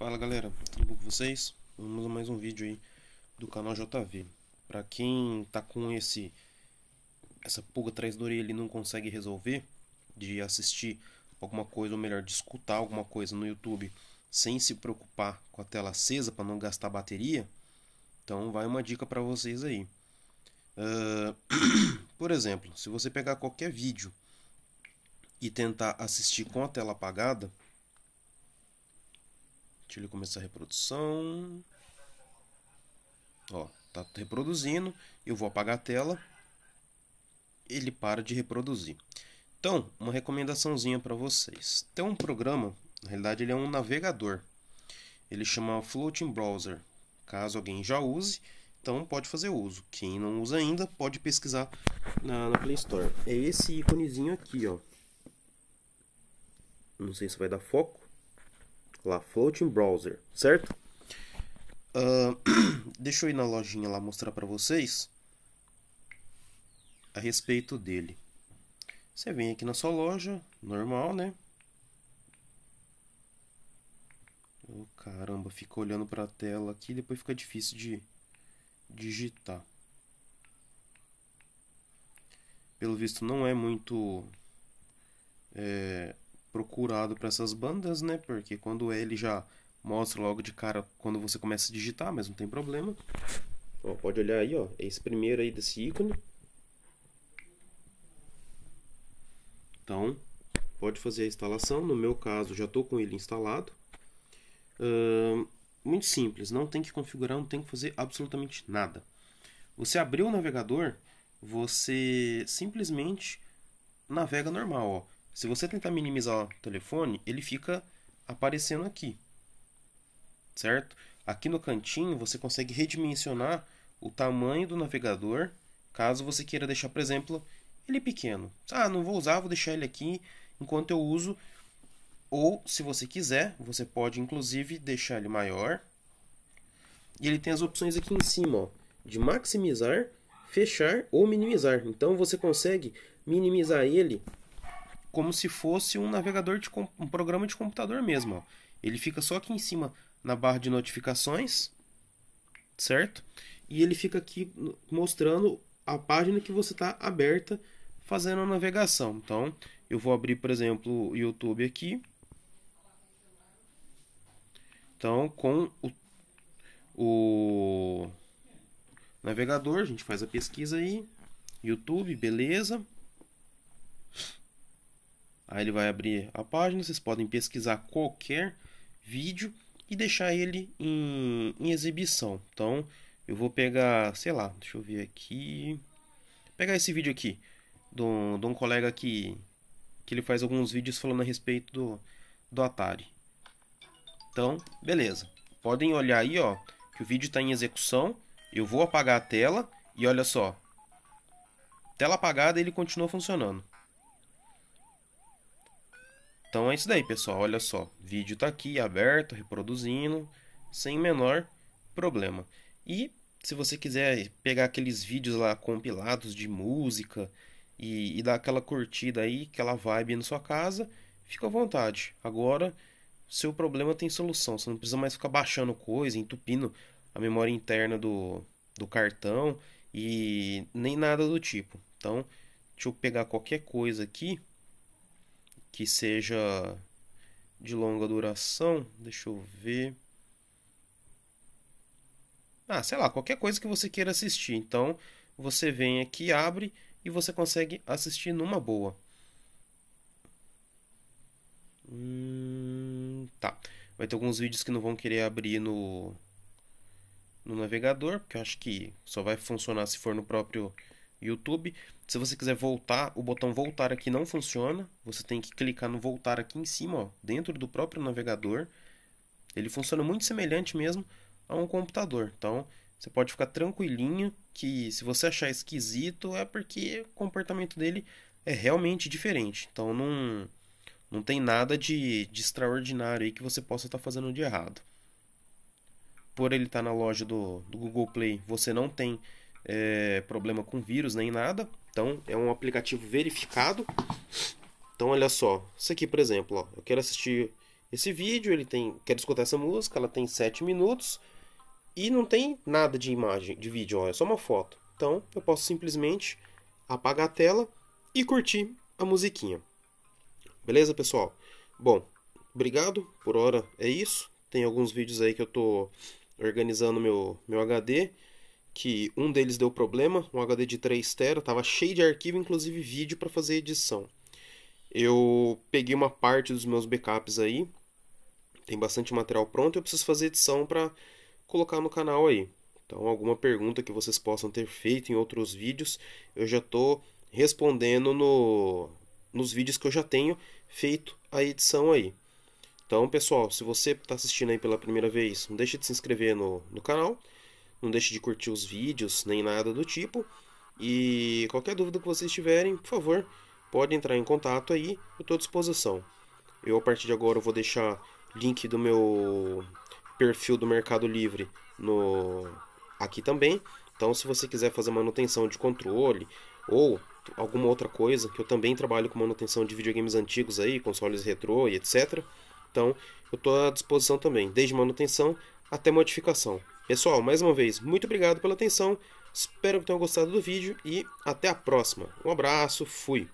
Fala galera, tudo bom com vocês? Vamos a mais um vídeo aí do canal JV Pra quem tá com esse essa pulga atrás da orelha e não consegue resolver De assistir alguma coisa, ou melhor, de escutar alguma coisa no YouTube Sem se preocupar com a tela acesa para não gastar bateria Então vai uma dica para vocês aí uh, Por exemplo, se você pegar qualquer vídeo e tentar assistir com a tela apagada Deixa ele começar a reprodução. Ó, tá reproduzindo. Eu vou apagar a tela. Ele para de reproduzir. Então, uma recomendaçãozinha para vocês. Tem um programa, na realidade ele é um navegador. Ele chama Floating Browser. Caso alguém já use, então pode fazer uso. Quem não usa ainda, pode pesquisar na, na Play Store. É esse íconezinho aqui, ó. Não sei se vai dar foco. Tipo lá, Floating Browser, certo? Uh, deixa eu ir na lojinha lá mostrar para vocês a respeito dele. Você vem aqui na sua loja, normal, né? Oh, caramba, fica olhando para a tela aqui, depois fica difícil de digitar. Pelo visto não é muito é, procurado para essas bandas, né? Porque quando ele já mostra logo de cara quando você começa a digitar, mas não tem problema. Ó, pode olhar aí, ó, é esse primeiro aí desse ícone. Então, pode fazer a instalação. No meu caso, já estou com ele instalado. Uh, muito simples, não tem que configurar, não tem que fazer absolutamente nada. Você abriu o navegador, você simplesmente navega normal. Ó. Se você tentar minimizar o telefone, ele fica aparecendo aqui. Certo? Aqui no cantinho você consegue redimensionar o tamanho do navegador, caso você queira deixar, por exemplo, ele pequeno. Ah, não vou usar, vou deixar ele aqui enquanto eu uso. Ou, se você quiser, você pode inclusive deixar ele maior. E ele tem as opções aqui em cima, ó, de maximizar, fechar ou minimizar. Então você consegue minimizar ele como se fosse um navegador de um programa de computador mesmo. Ó. Ele fica só aqui em cima na barra de notificações, certo? E ele fica aqui mostrando a página que você está aberta fazendo a navegação. Então, eu vou abrir, por exemplo, o YouTube aqui. Então, com o, o navegador, a gente faz a pesquisa aí. YouTube, beleza. Aí ele vai abrir a página, vocês podem pesquisar qualquer vídeo e deixar ele em, em exibição. Então, eu vou pegar, sei lá, deixa eu ver aqui. Vou pegar esse vídeo aqui, de um colega que, que ele faz alguns vídeos falando a respeito do, do Atari. Então, beleza. Podem olhar aí, ó, que o vídeo está em execução. Eu vou apagar a tela e olha só. Tela apagada, ele continua funcionando. Então é isso daí, pessoal. Olha só, o vídeo está aqui aberto, reproduzindo, sem menor problema. E se você quiser pegar aqueles vídeos lá compilados de música e, e dar aquela curtida aí, aquela vibe na sua casa, fica à vontade. Agora, seu problema tem solução. Você não precisa mais ficar baixando coisa, entupindo a memória interna do, do cartão e nem nada do tipo. Então, deixa eu pegar qualquer coisa aqui que seja de longa duração. Deixa eu ver. Ah, sei lá, qualquer coisa que você queira assistir. Então, você vem aqui, abre e você consegue assistir numa boa. Hum, tá. Vai ter alguns vídeos que não vão querer abrir no, no navegador, porque eu acho que só vai funcionar se for no próprio YouTube. Se você quiser voltar, o botão voltar aqui não funciona. Você tem que clicar no voltar aqui em cima, ó, dentro do próprio navegador. Ele funciona muito semelhante mesmo a um computador. Então, você pode ficar tranquilinho que se você achar esquisito é porque o comportamento dele é realmente diferente. Então, não não tem nada de, de extraordinário aí que você possa estar tá fazendo de errado. Por ele estar tá na loja do, do Google Play, você não tem é, problema com vírus nem nada. Então é um aplicativo verificado. Então olha só, isso aqui por exemplo, ó, eu quero assistir esse vídeo, ele tem, quero escutar essa música, ela tem 7 minutos e não tem nada de imagem, de vídeo, ó, é só uma foto. Então eu posso simplesmente apagar a tela e curtir a musiquinha. Beleza, pessoal? Bom, obrigado. Por hora é isso. Tem alguns vídeos aí que eu tô organizando meu meu HD que um deles deu problema, um HD de 3 tera, tava cheio de arquivo, inclusive vídeo para fazer edição. Eu peguei uma parte dos meus backups aí, tem bastante material pronto, eu preciso fazer edição para colocar no canal aí. Então, alguma pergunta que vocês possam ter feito em outros vídeos, eu já estou respondendo no, nos vídeos que eu já tenho feito a edição aí. Então, pessoal, se você está assistindo aí pela primeira vez, não deixe de se inscrever no, no canal não deixe de curtir os vídeos nem nada do tipo. E qualquer dúvida que vocês tiverem, por favor, pode entrar em contato aí, eu estou à disposição. Eu a partir de agora vou deixar link do meu perfil do Mercado Livre no aqui também. Então, se você quiser fazer manutenção de controle ou alguma outra coisa, que eu também trabalho com manutenção de videogames antigos aí, consoles retrô e etc. Então, eu estou à disposição também, desde manutenção até modificação. Pessoal, mais uma vez, muito obrigado pela atenção, espero que tenham gostado do vídeo e até a próxima. Um abraço, fui!